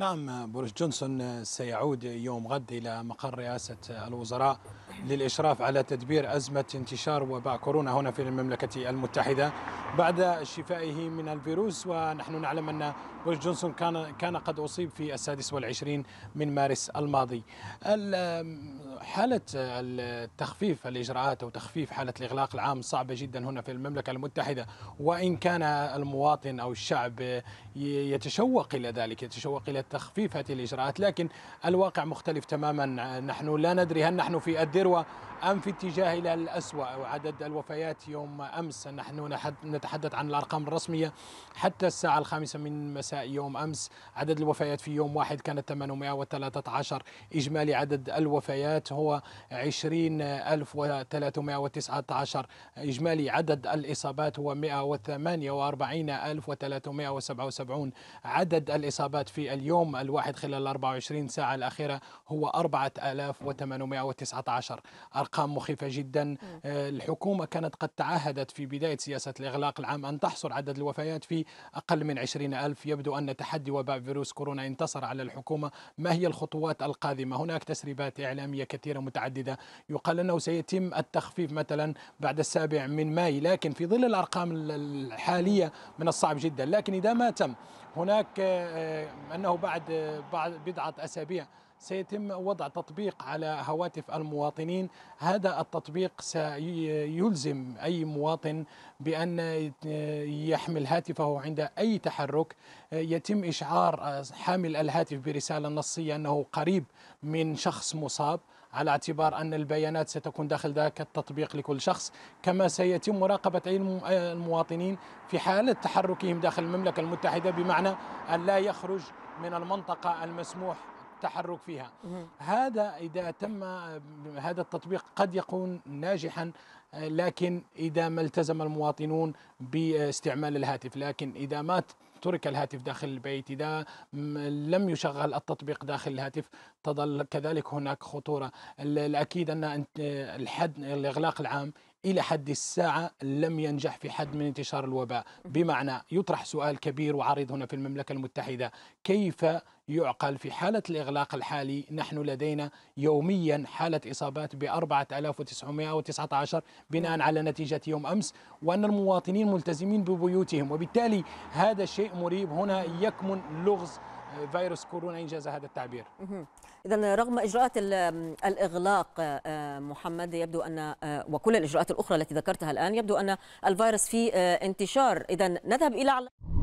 نعم بوريس جونسون سيعود يوم غد إلى مقر رئاسة الوزراء للإشراف على تدبير أزمة انتشار وباء كورونا هنا في المملكة المتحدة بعد شفائه من الفيروس ونحن نعلم أن بوش جونسون كان كان قد أصيب في السادس والعشرين من مارس الماضي حالة التخفيف الإجراءات أو تخفيف حالة الإغلاق العام صعبة جدا هنا في المملكة المتحدة وإن كان المواطن أو الشعب يتشوق إلى ذلك يتشوق إلى تخفيف هذه الإجراءات لكن الواقع مختلف تماما نحن لا ندري هل نحن في الدير الحلوة أم في اتجاه إلى الأسوأ عدد الوفيات يوم أمس نحن نتحدث عن الأرقام الرسمية حتى الساعة الخامسة من مساء يوم أمس عدد الوفيات في يوم واحد كانت 813 إجمالي عدد الوفيات هو 20319 إجمالي عدد الإصابات هو 148377 عدد الإصابات في اليوم الواحد خلال 24 ساعة الأخيرة هو 4819 2011 أرقام مخيفة جدا آه، الحكومة كانت قد تعهدت في بداية سياسة الإغلاق العام أن تحصر عدد الوفيات في أقل من 20 ألف يبدو أن تحدي وباء فيروس كورونا انتصر على الحكومة ما هي الخطوات القادمة هناك تسريبات إعلامية كثيرة متعددة يقال أنه سيتم التخفيف مثلا بعد السابع من ماي لكن في ظل الأرقام الحالية من الصعب جدا لكن إذا ما تم هناك آه، آه، أنه بعد بعد بضعة أسابيع سيتم وضع تطبيق على هواتف المواطنين هذا التطبيق سيلزم أي مواطن بأن يحمل هاتفه عند أي تحرك يتم إشعار حامل الهاتف برسالة نصية أنه قريب من شخص مصاب على اعتبار أن البيانات ستكون داخل ذاك التطبيق لكل شخص كما سيتم مراقبة أي المواطنين في حالة تحركهم داخل المملكة المتحدة بمعنى أن لا يخرج من المنطقة المسموح التحرك فيها هذا إذا تم هذا التطبيق قد يكون ناجحا لكن إذا ما التزم المواطنون باستعمال الهاتف لكن إذا ما ترك الهاتف داخل البيت إذا لم يشغل التطبيق داخل الهاتف تظل كذلك هناك خطورة الأكيد أن الحد الإغلاق العام إلى حد الساعة لم ينجح في حد من انتشار الوباء بمعنى يطرح سؤال كبير وعريض هنا في المملكة المتحدة كيف يعقل في حالة الإغلاق الحالي نحن لدينا يوميا حالة إصابات ب 4919 بناء على نتيجة يوم أمس وأن المواطنين ملتزمين ببيوتهم وبالتالي هذا شيء مريب هنا يكمن لغز فيروس كورونا إن جاز هذا التعبير إذا رغم إجراءات الإغلاق آه، محمد يبدو أن آه، وكل الإجراءات الأخرى التي ذكرتها الآن يبدو أن الفيروس في آه، انتشار إذا نذهب إلى